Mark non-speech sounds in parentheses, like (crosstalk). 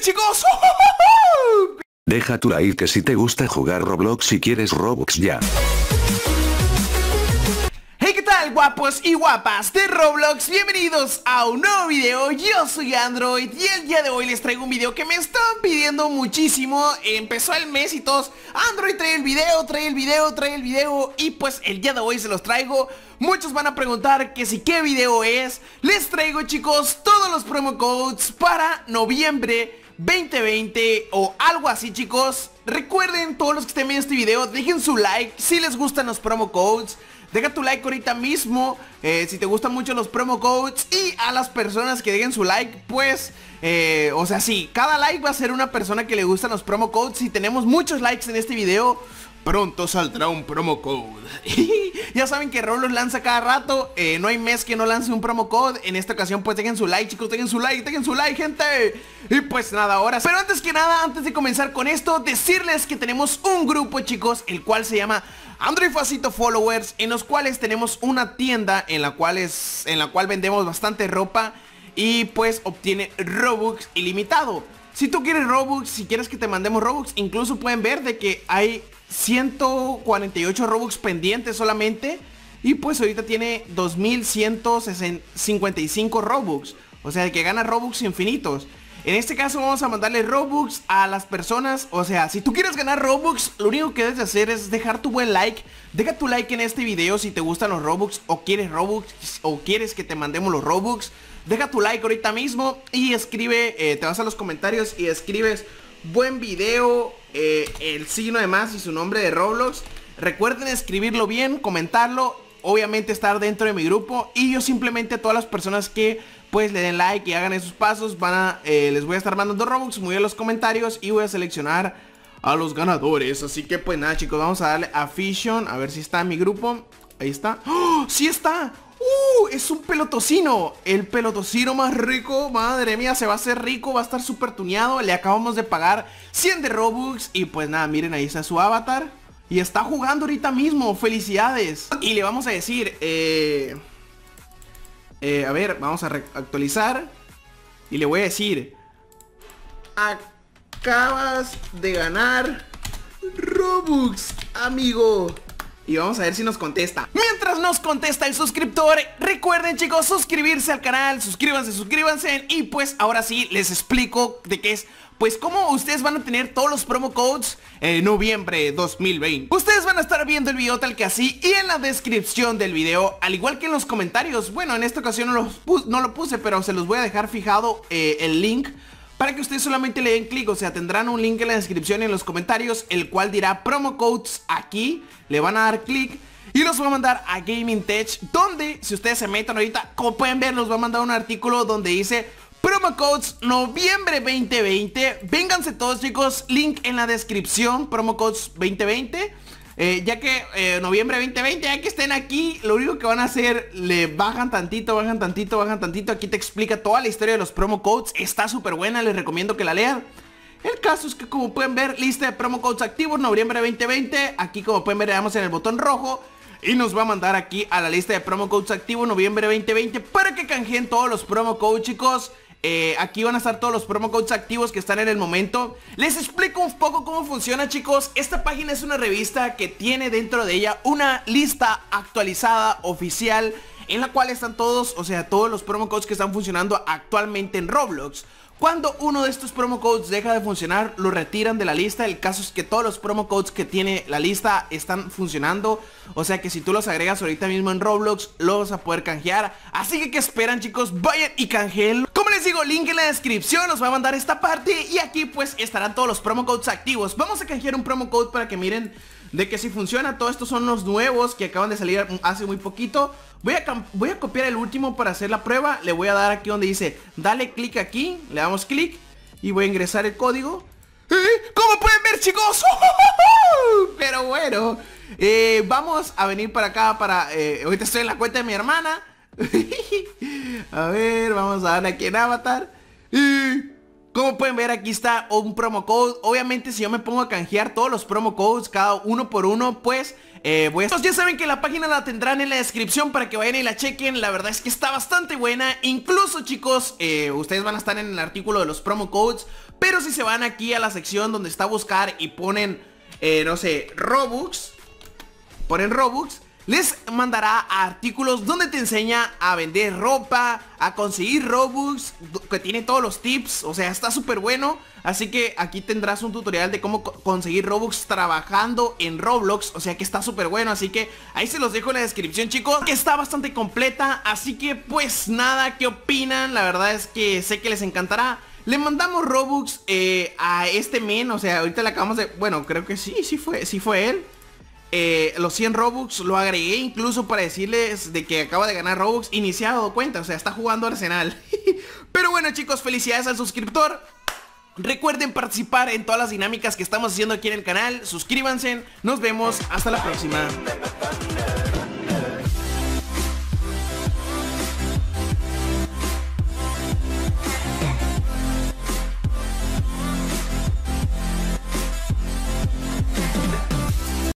chicos. Deja tu like que si te gusta jugar Roblox si quieres Robux ya. Hey qué tal guapos y guapas de Roblox, bienvenidos a un nuevo video, yo soy Android y el día de hoy les traigo un video que me están pidiendo muchísimo, empezó el mes y todos, Android trae el video, trae el video, trae el video y pues el día de hoy se los traigo Muchos van a preguntar que si qué video es Les traigo chicos todos los promo codes para noviembre 2020 o algo así chicos Recuerden todos los que estén viendo este video Dejen su like si les gustan los promo codes Deja tu like ahorita mismo eh, Si te gustan mucho los promo codes Y a las personas que dejen su like Pues, eh, o sea, si Cada like va a ser una persona que le gustan los promo codes Si tenemos muchos likes en este video Pronto saldrá un promo code. (laughs) ya saben que Roblox lanza cada rato. Eh, no hay mes que no lance un promo code. En esta ocasión, pues dejen su like, chicos. Dejen su like, dejen su like, gente. Y pues nada, ahora. Pero antes que nada, antes de comenzar con esto, decirles que tenemos un grupo, chicos, el cual se llama Android Facito Followers, en los cuales tenemos una tienda en la cual, es, en la cual vendemos bastante ropa y pues obtiene Robux ilimitado. Si tú quieres Robux, si quieres que te mandemos Robux, incluso pueden ver de que hay 148 Robux pendientes solamente. Y pues ahorita tiene 2155 Robux. O sea, que gana Robux infinitos. En este caso vamos a mandarle Robux a las personas O sea, si tú quieres ganar Robux Lo único que debes hacer es dejar tu buen like Deja tu like en este video si te gustan los Robux O quieres Robux O quieres que te mandemos los Robux Deja tu like ahorita mismo Y escribe, eh, te vas a los comentarios y escribes Buen video eh, el signo de más y su nombre de Roblox. Recuerden escribirlo bien, comentarlo, obviamente estar dentro de mi grupo y yo simplemente todas las personas que pues le den like y hagan esos pasos van a, eh, les voy a estar mandando Robux muy en los comentarios y voy a seleccionar a los ganadores. Así que pues nada chicos, vamos a darle a Fission, a ver si está en mi grupo. Ahí está. ¡Oh! ¡Sí está! ¡Uh! Es un pelotocino. El pelotocino más rico. Madre mía, se va a hacer rico. Va a estar súper tuneado. Le acabamos de pagar 100 de Robux. Y pues nada, miren, ahí está su avatar. Y está jugando ahorita mismo. Felicidades. Y le vamos a decir... Eh, eh, a ver, vamos a actualizar. Y le voy a decir... Acabas de ganar Robux, amigo y vamos a ver si nos contesta. Mientras nos contesta el suscriptor, recuerden chicos suscribirse al canal, suscríbanse, suscríbanse y pues ahora sí les explico de qué es pues como ustedes van a tener todos los promo codes en noviembre 2020 Ustedes van a estar viendo el video tal que así y en la descripción del video Al igual que en los comentarios, bueno en esta ocasión no, lo puse pero se los voy a dejar fijado eh, el link para que ustedes solamente le den clic, o sea, tendrán un link en la descripción y en los comentarios, el cual dirá promo codes aquí, le van a dar clic y los va a mandar a Gaming Tech, donde si ustedes se metan ahorita, como pueden ver, nos va a mandar un artículo donde dice Promo codes noviembre 2020. Vénganse todos chicos, link en la descripción, promo codes 2020. Eh, ya que eh, noviembre 2020, ya que estén aquí, lo único que van a hacer, le bajan tantito, bajan tantito, bajan tantito. Aquí te explica toda la historia de los promo codes. Está súper buena, les recomiendo que la lean. El caso es que como pueden ver, lista de promo codes activos, noviembre 2020. Aquí como pueden ver, le damos en el botón rojo. Y nos va a mandar aquí a la lista de promo codes activos noviembre 2020 para que canjeen todos los promo codes, chicos. Eh, aquí van a estar todos los promo codes activos que están en el momento Les explico un poco cómo funciona chicos Esta página es una revista que tiene dentro de ella una lista actualizada, oficial En la cual están todos, o sea, todos los promo codes que están funcionando actualmente en Roblox cuando uno de estos promo codes deja de funcionar, lo retiran de la lista. El caso es que todos los promo codes que tiene la lista están funcionando. O sea que si tú los agregas ahorita mismo en Roblox, lo vas a poder canjear. Así que, que esperan, chicos? Vayan y canjeen. Como les digo, link en la descripción, Los va a mandar esta parte. Y aquí, pues, estarán todos los promo codes activos. Vamos a canjear un promo code para que miren de que si funciona, todos estos son los nuevos que acaban de salir hace muy poquito. Voy a, voy a copiar el último para hacer la prueba. Le voy a dar aquí donde dice, dale clic aquí, le damos clic y voy a ingresar el código. ¿Eh? ¿Cómo pueden ver, chicos? (laughs) Pero bueno, eh, vamos a venir para acá para... Eh, ahorita estoy en la cuenta de mi hermana. (laughs) a ver, vamos a darle aquí en avatar. Y... Como pueden ver aquí está un promo code Obviamente si yo me pongo a canjear todos los promo codes Cada uno por uno pues eh, voy a... ya saben que la página la tendrán en la descripción para que vayan y la chequen La verdad es que está bastante buena Incluso chicos, eh, ustedes van a estar en el artículo de los promo codes Pero si se van aquí a la sección donde está buscar y ponen, eh, no sé, Robux Ponen Robux les mandará artículos donde te enseña a vender ropa, a conseguir Robux, que tiene todos los tips, o sea, está súper bueno. Así que aquí tendrás un tutorial de cómo conseguir Robux trabajando en Roblox, o sea que está súper bueno, así que ahí se los dejo en la descripción chicos, que está bastante completa, así que pues nada, ¿qué opinan? La verdad es que sé que les encantará. Le mandamos Robux eh, a este men, o sea, ahorita le acabamos de... Bueno, creo que sí, sí fue, sí fue él. Eh, los 100 Robux lo agregué incluso para decirles de que acaba de ganar Robux iniciado cuenta, o sea, está jugando Arsenal. (laughs) Pero bueno chicos, felicidades al suscriptor. Recuerden participar en todas las dinámicas que estamos haciendo aquí en el canal. Suscríbanse, nos vemos, hasta la próxima.